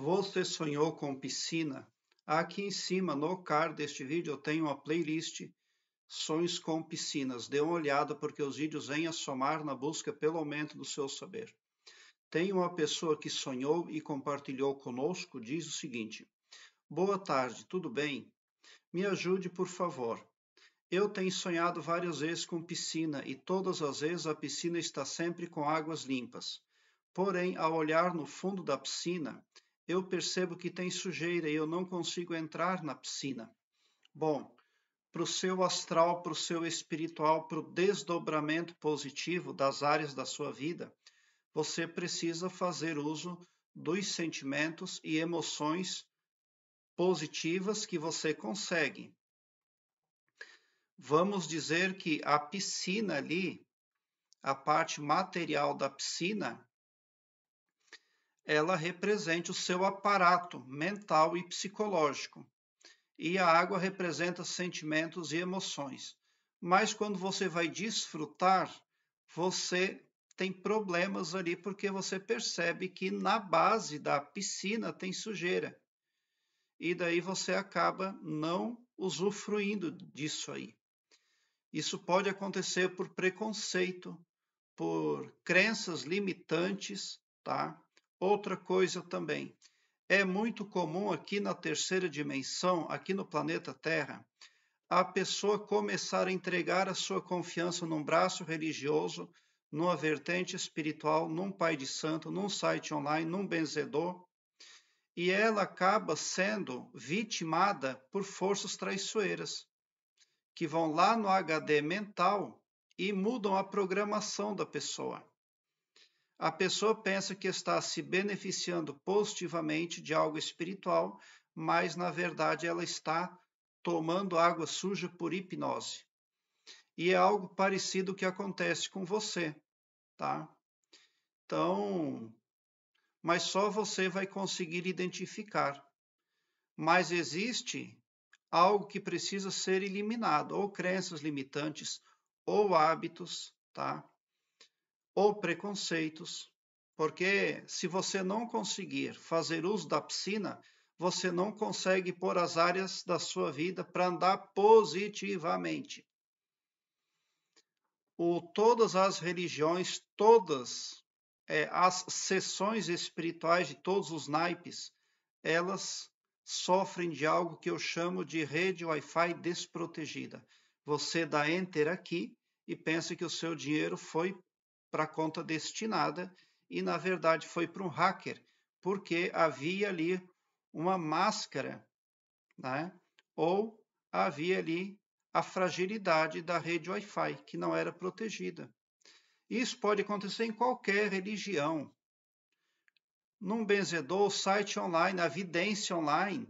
Você sonhou com piscina? Aqui em cima, no card deste vídeo, eu tenho uma playlist Sonhos com Piscinas. Dê uma olhada porque os vídeos vêm a somar na busca pelo aumento do seu saber. Tem uma pessoa que sonhou e compartilhou conosco, diz o seguinte: Boa tarde, tudo bem? Me ajude, por favor. Eu tenho sonhado várias vezes com piscina e todas as vezes a piscina está sempre com águas limpas. Porém, ao olhar no fundo da piscina, eu percebo que tem sujeira e eu não consigo entrar na piscina. Bom, para o seu astral, para o seu espiritual, para o desdobramento positivo das áreas da sua vida, você precisa fazer uso dos sentimentos e emoções positivas que você consegue. Vamos dizer que a piscina ali, a parte material da piscina, ela represente o seu aparato mental e psicológico. E a água representa sentimentos e emoções. Mas quando você vai desfrutar, você tem problemas ali porque você percebe que na base da piscina tem sujeira. E daí você acaba não usufruindo disso aí. Isso pode acontecer por preconceito, por crenças limitantes, tá? Outra coisa também, é muito comum aqui na terceira dimensão, aqui no planeta Terra, a pessoa começar a entregar a sua confiança num braço religioso, numa vertente espiritual, num pai de santo, num site online, num benzedor, e ela acaba sendo vitimada por forças traiçoeiras, que vão lá no HD mental e mudam a programação da pessoa a pessoa pensa que está se beneficiando positivamente de algo espiritual, mas na verdade ela está tomando água suja por hipnose. E é algo parecido que acontece com você, tá? Então, mas só você vai conseguir identificar. Mas existe algo que precisa ser eliminado, ou crenças limitantes, ou hábitos, tá? ou preconceitos, porque se você não conseguir fazer uso da piscina, você não consegue pôr as áreas da sua vida para andar positivamente. O, todas as religiões, todas é, as sessões espirituais de todos os naipes, elas sofrem de algo que eu chamo de rede Wi-Fi desprotegida. Você dá enter aqui e pensa que o seu dinheiro foi para a conta destinada e, na verdade, foi para um hacker, porque havia ali uma máscara, né? ou havia ali a fragilidade da rede Wi-Fi, que não era protegida. Isso pode acontecer em qualquer religião. Num benzedor, site online, a vidência online.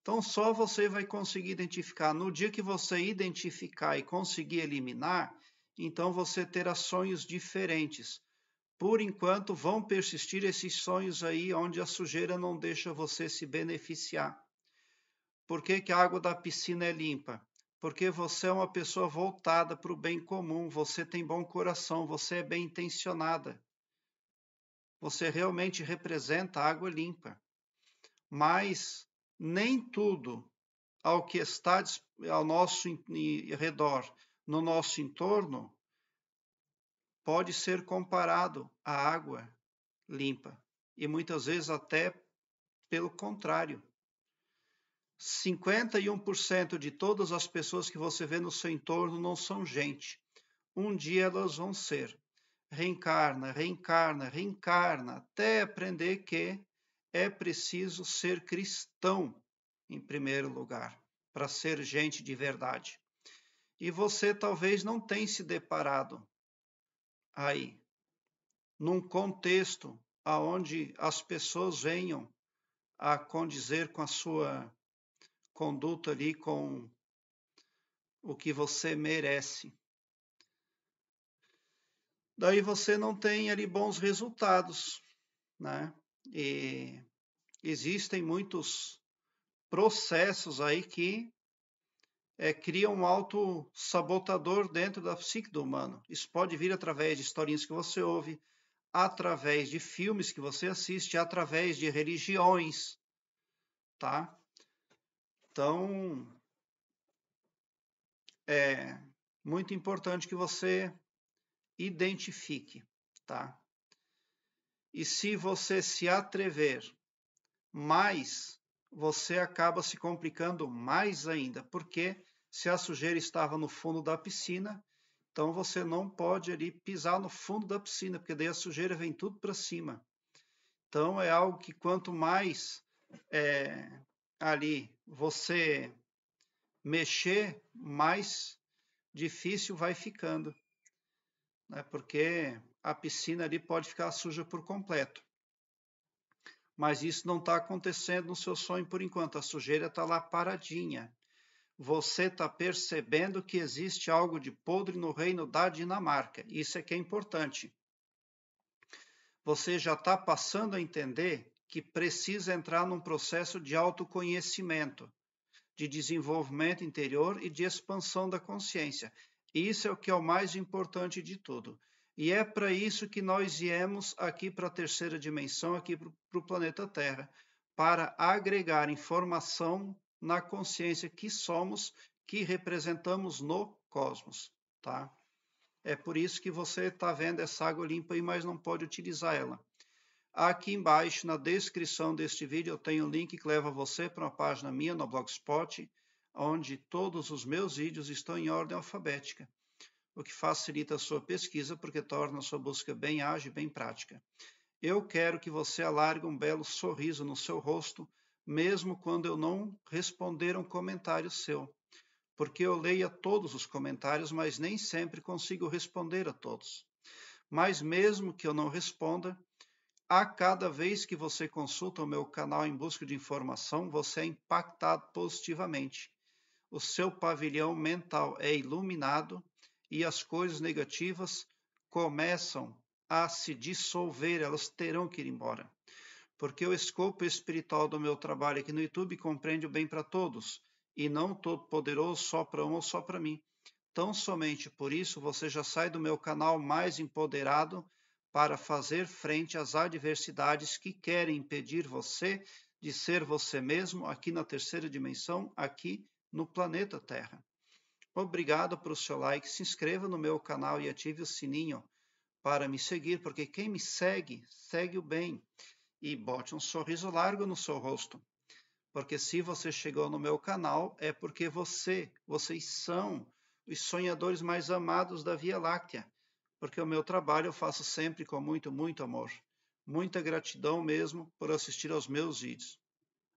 Então, só você vai conseguir identificar. No dia que você identificar e conseguir eliminar, então você terá sonhos diferentes. Por enquanto, vão persistir esses sonhos aí onde a sujeira não deixa você se beneficiar. Por que, que a água da piscina é limpa? Porque você é uma pessoa voltada para o bem comum, você tem bom coração, você é bem intencionada. Você realmente representa a água limpa. Mas nem tudo ao que está ao nosso redor no nosso entorno pode ser comparado à água limpa e muitas vezes até pelo contrário. 51% de todas as pessoas que você vê no seu entorno não são gente. Um dia elas vão ser. Reencarna, reencarna, reencarna, até aprender que é preciso ser cristão em primeiro lugar, para ser gente de verdade e você talvez não tenha se deparado aí num contexto aonde as pessoas venham a condizer com a sua conduta ali com o que você merece. Daí você não tem ali bons resultados, né? E existem muitos processos aí que é, cria um auto sabotador dentro da psique do humano. Isso pode vir através de historinhas que você ouve, através de filmes que você assiste, através de religiões, tá? Então, é muito importante que você identifique, tá? E se você se atrever mais, você acaba se complicando mais ainda, porque se a sujeira estava no fundo da piscina, então você não pode ali pisar no fundo da piscina, porque daí a sujeira vem tudo para cima. Então é algo que quanto mais é, ali você mexer, mais difícil vai ficando, né? porque a piscina ali pode ficar suja por completo. Mas isso não está acontecendo no seu sonho por enquanto, a sujeira está lá paradinha você está percebendo que existe algo de podre no reino da Dinamarca. Isso é que é importante. Você já está passando a entender que precisa entrar num processo de autoconhecimento, de desenvolvimento interior e de expansão da consciência. Isso é o que é o mais importante de tudo. E é para isso que nós viemos aqui para a terceira dimensão, aqui para o planeta Terra, para agregar informação na consciência que somos, que representamos no cosmos, tá? É por isso que você está vendo essa água limpa aí, mas não pode utilizar ela. Aqui embaixo, na descrição deste vídeo, eu tenho um link que leva você para uma página minha no Blogspot, onde todos os meus vídeos estão em ordem alfabética, o que facilita a sua pesquisa, porque torna a sua busca bem ágil e bem prática. Eu quero que você alargue um belo sorriso no seu rosto mesmo quando eu não responder um comentário seu, porque eu leio todos os comentários, mas nem sempre consigo responder a todos. Mas mesmo que eu não responda, a cada vez que você consulta o meu canal em busca de informação, você é impactado positivamente. O seu pavilhão mental é iluminado e as coisas negativas começam a se dissolver, elas terão que ir embora porque o escopo espiritual do meu trabalho aqui no YouTube compreende o bem para todos, e não todo poderoso só para um ou só para mim. Tão somente por isso você já sai do meu canal mais empoderado para fazer frente às adversidades que querem impedir você de ser você mesmo aqui na terceira dimensão, aqui no planeta Terra. Obrigado pelo seu like, se inscreva no meu canal e ative o sininho para me seguir, porque quem me segue, segue o bem e bote um sorriso largo no seu rosto. Porque se você chegou no meu canal, é porque você, vocês são os sonhadores mais amados da Via Láctea. Porque o meu trabalho eu faço sempre com muito, muito amor. Muita gratidão mesmo por assistir aos meus vídeos.